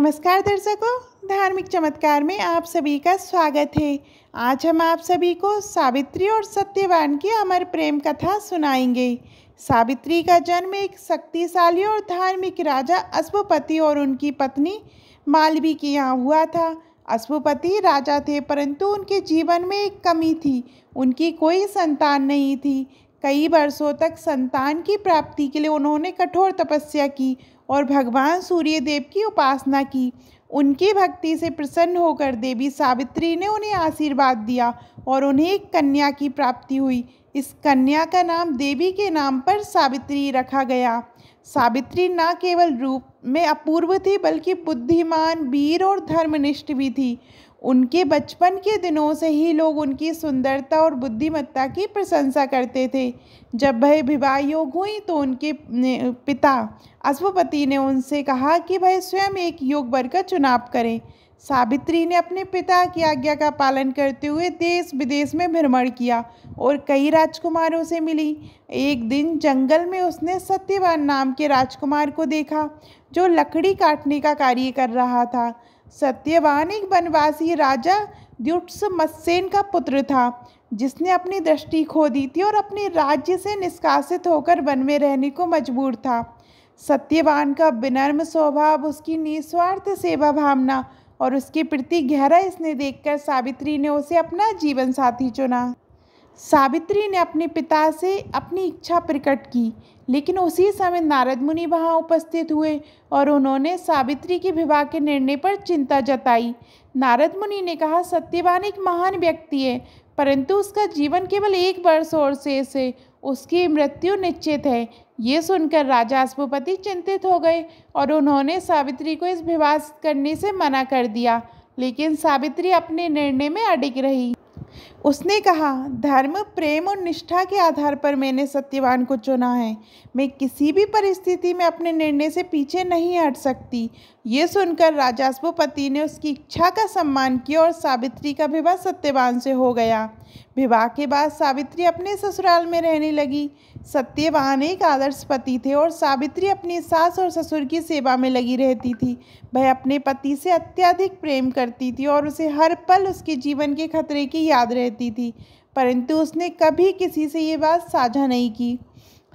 नमस्कार दर्शकों धार्मिक चमत्कार में आप सभी का स्वागत है आज हम आप सभी को सावित्री और सत्यवान की अमर प्रेम कथा सुनाएंगे सावित्री का जन्म एक शक्तिशाली और धार्मिक राजा अश्वपति और उनकी पत्नी मालवी के यहाँ हुआ था अश्वपति राजा थे परंतु उनके जीवन में एक कमी थी उनकी कोई संतान नहीं थी कई वर्षों तक संतान की प्राप्ति के लिए उन्होंने कठोर तपस्या की और भगवान सूर्य देव की उपासना की उनकी भक्ति से प्रसन्न होकर देवी सावित्री ने उन्हें आशीर्वाद दिया और उन्हें एक कन्या की प्राप्ति हुई इस कन्या का नाम देवी के नाम पर सावित्री रखा गया सावित्री न केवल रूप में अपूर्व थी बल्कि बुद्धिमान वीर और धर्मनिष्ठ भी थी उनके बचपन के दिनों से ही लोग उनकी सुंदरता और बुद्धिमत्ता की प्रशंसा करते थे जब वह विवाह योग हुई तो उनके पिता अश्वपति ने उनसे कहा कि वह स्वयं एक योग वर्ग का चुनाव करें सावित्री ने अपने पिता की आज्ञा का पालन करते हुए देश विदेश में भ्रमण किया और कई राजकुमारों से मिली एक दिन जंगल में उसने सत्यवान नाम के राजकुमार को देखा जो लकड़ी काटने का कार्य कर रहा था सत्यवान एक वनवासी राजा द्युट्स मत्सेन का पुत्र था जिसने अपनी दृष्टि खो दी थी और अपने राज्य से निष्कासित होकर वन में रहने को मजबूर था सत्यवान का विनर्म स्वभाव उसकी निस्वार्थ सेवा भावना और उसके प्रति गहरा इसने देखकर सावित्री ने उसे अपना जीवन साथी चुना सावित्री ने अपने पिता से अपनी इच्छा प्रकट की लेकिन उसी समय नारद मुनि वहाँ उपस्थित हुए और उन्होंने सावित्री के विवाह के निर्णय पर चिंता जताई नारद मुनि ने कहा सत्यवान एक महान व्यक्ति है परंतु उसका जीवन केवल एक वर्ष और शेष है उसकी मृत्यु निश्चित है ये सुनकर राजा अश्वपति चिंतित हो गए और उन्होंने सावित्री को इस विवाह करने से मना कर दिया लेकिन सावित्री अपने निर्णय में अडिग रही उसने कहा धर्म प्रेम और निष्ठा के आधार पर मैंने सत्यवान को चुना है मैं किसी भी परिस्थिति में अपने निर्णय से पीछे नहीं हट सकती ये सुनकर राजास्वपति ने उसकी इच्छा का सम्मान किया और सावित्री का विवाह सत्यवान से हो गया विवाह के बाद सावित्री अपने ससुराल में रहने लगी सत्यवान एक आदर्श पति थे और सावित्री अपनी सास और ससुर की सेवा में लगी रहती थी वह अपने पति से अत्यधिक प्रेम करती थी और उसे हर पल उसके जीवन के खतरे की याद रहती थी परंतु उसने कभी किसी से ये बात साझा नहीं की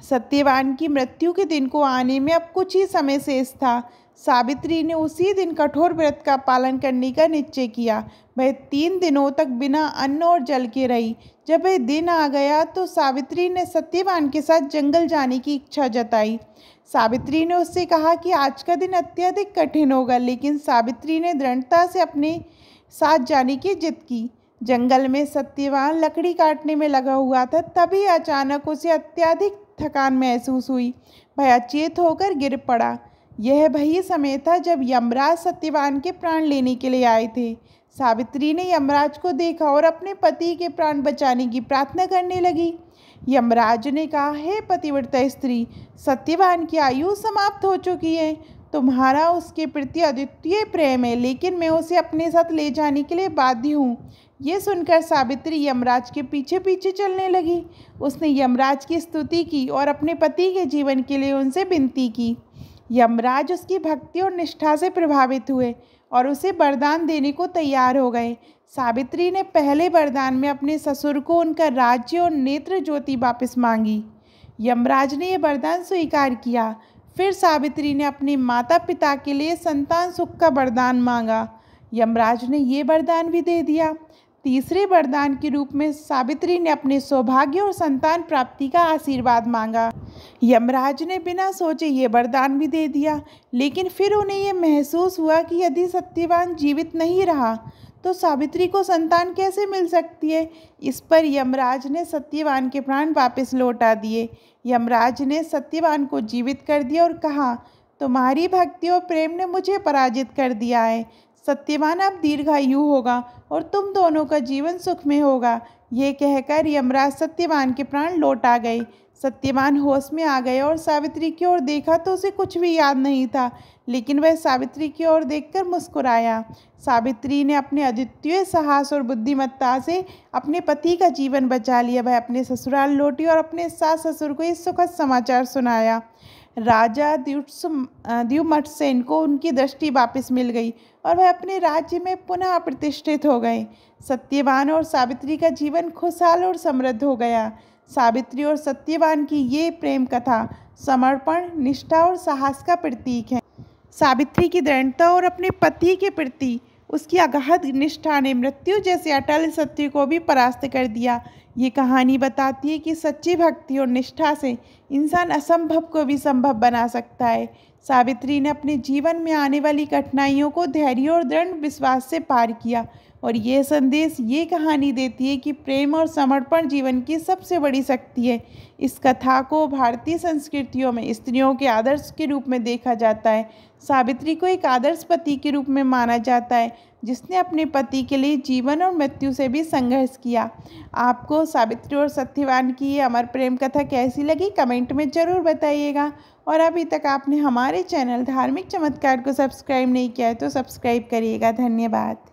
सत्यवान की मृत्यु के दिन को आने में अब कुछ ही समय शेष था सावित्री ने उसी दिन कठोर व्रत का पालन करने का निश्चय किया वह तीन दिनों तक बिना अन्न और जल के रही जब वह दिन आ गया तो सावित्री ने सत्यवान के साथ जंगल जाने की इच्छा जताई सावित्री ने उससे कहा कि आज का दिन अत्यधिक कठिन होगा लेकिन सावित्री ने दृढ़ता से अपने साथ जाने की जिद की जंगल में सत्यवान लकड़ी काटने में लगा हुआ था तभी अचानक उसे अत्यधिक थकान महसूस हुई वह अचेत होकर गिर पड़ा यह वही समय था जब यमराज सत्यवान के प्राण लेने के लिए आए थे सावित्री ने यमराज को देखा और अपने पति के प्राण बचाने की प्रार्थना करने लगी यमराज ने कहा हे पतिव्रता स्त्री सत्यवान की आयु समाप्त हो चुकी है तुम्हारा उसके प्रति अद्वितीय प्रेम है लेकिन मैं उसे अपने साथ ले जाने के लिए बाध्य हूँ ये सुनकर सावित्री यमराज के पीछे पीछे चलने लगी उसने यमराज की स्तुति की और अपने पति के जीवन के लिए उनसे विनती की यमराज उसकी भक्ति और निष्ठा से प्रभावित हुए और उसे वरदान देने को तैयार हो गए सावित्री ने पहले वरदान में अपने ससुर को उनका राज्य और नेत्र ज्योति वापस मांगी यमराज ने यह वरदान स्वीकार किया फिर सावित्री ने अपने माता पिता के लिए संतान सुख का वरदान मांगा यमराज ने ये वरदान भी दे दिया तीसरे वरदान के रूप में सावित्री ने अपने सौभाग्य और संतान प्राप्ति का आशीर्वाद मांगा यमराज ने बिना सोचे ये वरदान भी दे दिया लेकिन फिर उन्हें यह महसूस हुआ कि यदि सत्यवान जीवित नहीं रहा तो सावित्री को संतान कैसे मिल सकती है इस पर यमराज ने सत्यवान के प्राण वापस लौटा दिए यमराज ने सत्यवान को जीवित कर दिया और कहा तुम्हारी भक्ति और प्रेम ने मुझे पराजित कर दिया है सत्यवान अब दीर्घायु होगा और तुम दोनों का जीवन सुख में होगा ये कहकर यमराज सत्यवान के प्राण लौटा गए सत्यवान होश में आ गया और सावित्री की ओर देखा तो उसे कुछ भी याद नहीं था लेकिन वह सावित्री की ओर देखकर मुस्कुराया सावित्री ने अपने अद्वितीय साहस और बुद्धिमत्ता से अपने पति का जीवन बचा लिया वह अपने ससुराल लौटी और अपने सास ससुर को इस सुखद समाचार सुनाया राजा द्युमठ सेन को उनकी दृष्टि वापस मिल गई और वह अपने राज्य में पुनः प्रतिष्ठित हो गए सत्यवान और सावित्री का जीवन खुशहाल और समृद्ध हो गया सावित्री और सत्यवान की ये प्रेम कथा समर्पण निष्ठा और साहस का प्रतीक है सावित्री की दृढ़ता और अपने पति के प्रति उसकी अगाहत निष्ठा ने मृत्यु जैसे अटल सत्य को भी परास्त कर दिया ये कहानी बताती है कि सच्ची भक्ति और निष्ठा से इंसान असंभव को भी संभव बना सकता है सावित्री ने अपने जीवन में आने वाली कठिनाइयों को धैर्य और दृढ़ विश्वास से पार किया और ये संदेश ये कहानी देती है कि प्रेम और समर्पण जीवन की सबसे बड़ी शक्ति है इस कथा को भारतीय संस्कृतियों में स्त्रियों के आदर्श के रूप में देखा जाता है सावित्री को एक आदर्श पति के रूप में माना जाता है जिसने अपने पति के लिए जीवन और मृत्यु से भी संघर्ष किया आपको सावित्री और सत्यवान की ये अमर प्रेम कथा कैसी लगी कमेंट में ज़रूर बताइएगा और अभी तक आपने हमारे चैनल धार्मिक चमत्कार को सब्सक्राइब नहीं किया है तो सब्सक्राइब करिएगा धन्यवाद